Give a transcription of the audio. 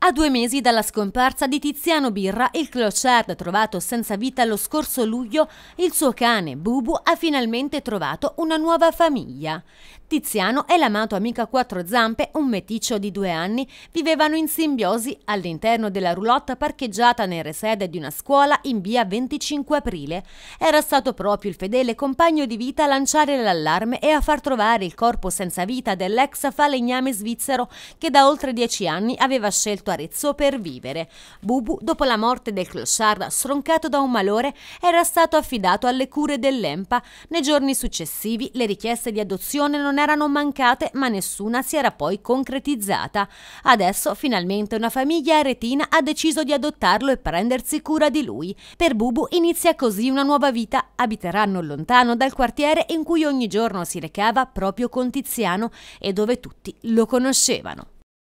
A due mesi dalla scomparsa di Tiziano Birra, il clochard trovato senza vita lo scorso luglio, il suo cane Bubu ha finalmente trovato una nuova famiglia. Tiziano e l'amato amico a quattro zampe, un meticcio di due anni, vivevano in simbiosi all'interno della roulotte parcheggiata nel resede di una scuola in via 25 aprile. Era stato proprio il fedele compagno di vita a lanciare l'allarme e a far trovare il corpo senza vita dell'ex falegname svizzero che da oltre dieci anni aveva scelto porto Arezzo per vivere. Bubu, dopo la morte del clochard stroncato da un malore, era stato affidato alle cure dell'EMPA. Nei giorni successivi le richieste di adozione non erano mancate, ma nessuna si era poi concretizzata. Adesso finalmente una famiglia aretina ha deciso di adottarlo e prendersi cura di lui. Per Bubu inizia così una nuova vita. Abiterà non lontano dal quartiere in cui ogni giorno si recava proprio con Tiziano e dove tutti lo conoscevano.